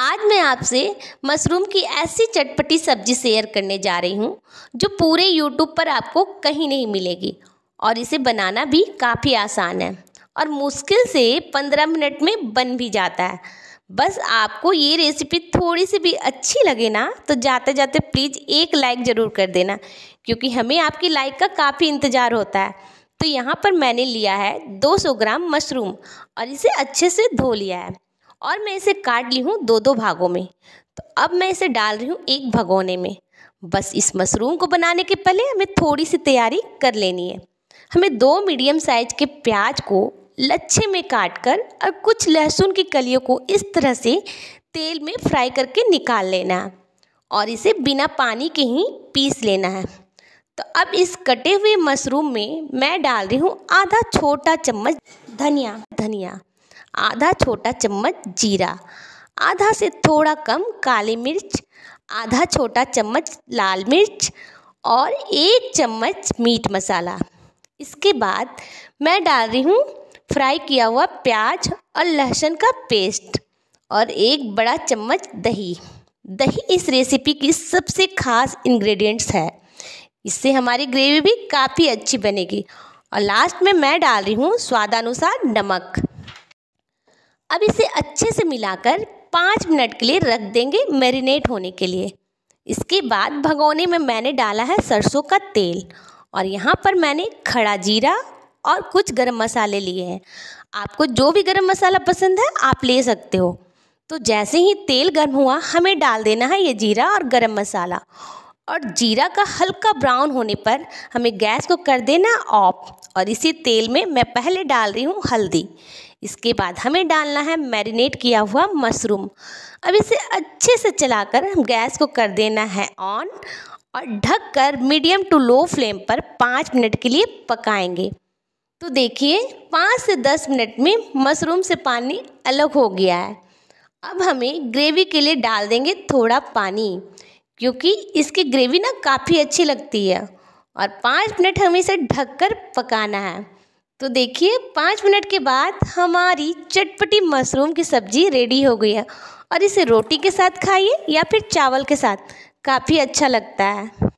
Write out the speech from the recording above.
आज मैं आपसे मशरूम की ऐसी चटपटी सब्जी शेयर करने जा रही हूँ जो पूरे यूट्यूब पर आपको कहीं नहीं मिलेगी और इसे बनाना भी काफ़ी आसान है और मुश्किल से पंद्रह मिनट में बन भी जाता है बस आपको ये रेसिपी थोड़ी सी भी अच्छी लगे ना तो जाते जाते प्लीज़ एक लाइक ज़रूर कर देना क्योंकि हमें आपकी लाइक का काफ़ी इंतज़ार होता है तो यहाँ पर मैंने लिया है 200 ग्राम मशरूम और इसे अच्छे से धो लिया है और मैं इसे काट ली हूँ दो दो भागों में तो अब मैं इसे डाल रही हूँ एक भगोने में बस इस मशरूम को बनाने के पहले हमें थोड़ी सी तैयारी कर लेनी है हमें दो मीडियम साइज के प्याज को लच्छे में काट कर और कुछ लहसुन की कलियों को इस तरह से तेल में फ्राई करके निकाल लेना है और इसे बिना पानी के ही पीस लेना है तो अब इस कटे हुए मशरूम में मैं डाल रही हूँ आधा छोटा चम्मच धनिया धनिया आधा छोटा चम्मच जीरा आधा से थोड़ा कम काली मिर्च आधा छोटा चम्मच लाल मिर्च और एक चम्मच मीट मसाला इसके बाद मैं डाल रही हूँ फ्राई किया हुआ प्याज और लहसुन का पेस्ट और एक बड़ा चम्मच दही दही इस रेसिपी की सबसे खास इंग्रेडिएंट्स है इससे हमारी ग्रेवी भी काफ़ी अच्छी बनेगी और लास्ट में मैं डाल रही हूँ स्वादानुसार नमक अब इसे अच्छे से मिलाकर पाँच मिनट के लिए रख देंगे मैरिनेट होने के लिए इसके बाद भगोने में मैंने डाला है सरसों का तेल और यहाँ पर मैंने खड़ा जीरा और कुछ गरम मसाले लिए हैं आपको जो भी गरम मसाला पसंद है आप ले सकते हो तो जैसे ही तेल गर्म हुआ हमें डाल देना है ये जीरा और गरम मसाला और जीरा का हल्का ब्राउन होने पर हमें गैस को कर देना ऑफ और इसी तेल में मैं पहले डाल रही हूँ हल्दी इसके बाद हमें डालना है मैरिनेट किया हुआ मशरूम अब इसे अच्छे से चलाकर हम गैस को कर देना है ऑन और ढककर मीडियम टू लो फ्लेम पर पाँच मिनट के लिए पकाएंगे तो देखिए पाँच से दस मिनट में मशरूम से पानी अलग हो गया है अब हमें ग्रेवी के लिए डाल देंगे थोड़ा पानी क्योंकि इसकी ग्रेवी ना काफ़ी अच्छी लगती है और पाँच मिनट हमें इसे ढक कर पकाना है तो देखिए पाँच मिनट के बाद हमारी चटपटी मशरूम की सब्ज़ी रेडी हो गई है और इसे रोटी के साथ खाइए या फिर चावल के साथ काफ़ी अच्छा लगता है